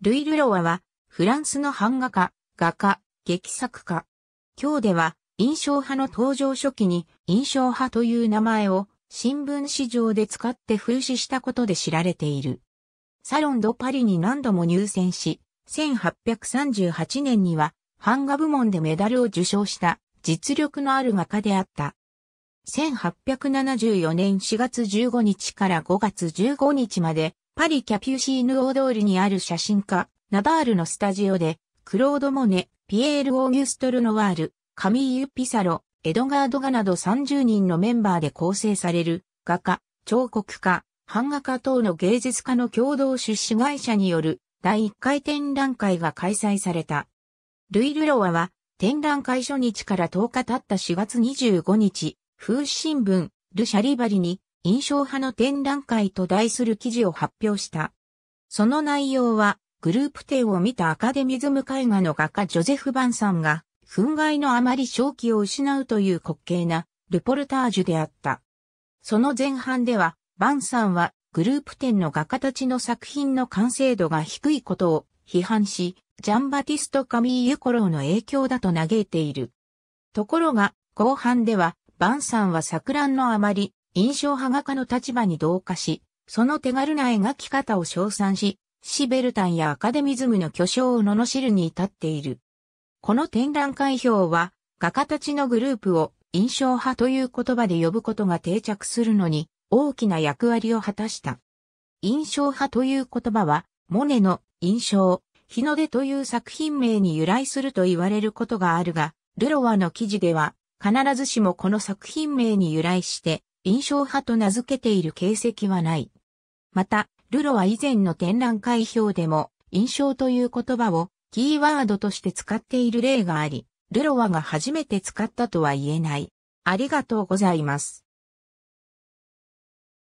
ルイ・ルロワは、フランスの版画家、画家、劇作家。今日では、印象派の登場初期に、印象派という名前を、新聞市場で使って風刺したことで知られている。サロン・ド・パリに何度も入選し、1838年には、版画部門でメダルを受賞した、実力のある画家であった。1874年4月15日から5月15日まで、パリ・キャピューシーヌ・オドールにある写真家、ナダールのスタジオで、クロード・モネ、ピエール・オーギュストル・ノワール、カミーユ・ピサロ、エドガード・ガなど30人のメンバーで構成される、画家、彫刻家、版画家等の芸術家の共同出資会社による第1回展覧会が開催された。ルイ・ルロワは展覧会初日から10日経った4月25日、風刺新聞、ル・シャリバリに印象派の展覧会と題する記事を発表した。その内容は、グループ展を見たアカデミズム絵画の画家ジョゼフ・バンさんが、憤慨のあまり正気を失うという滑稽な、ルポルタージュであった。その前半では、バンさんは、グループ展の画家たちの作品の完成度が低いことを批判し、ジャンバティスト・カミー・ユコローの影響だと嘆いている。ところが、後半では、バンさんは錯乱のあまり、印象派画家の立場に同化し、その手軽な描き方を称賛し、シベルタンやアカデミズムの巨匠を罵るに至っている。この展覧会表は、画家たちのグループを印象派という言葉で呼ぶことが定着するのに大きな役割を果たした。印象派という言葉は、モネの印象、日の出という作品名に由来すると言われることがあるが、ルロワの記事では、必ずしもこの作品名に由来して、印象派と名付けている形跡はない。また、ルロは以前の展覧会表でも、印象という言葉をキーワードとして使っている例があり、ルロワが初めて使ったとは言えない。ありがとうございます。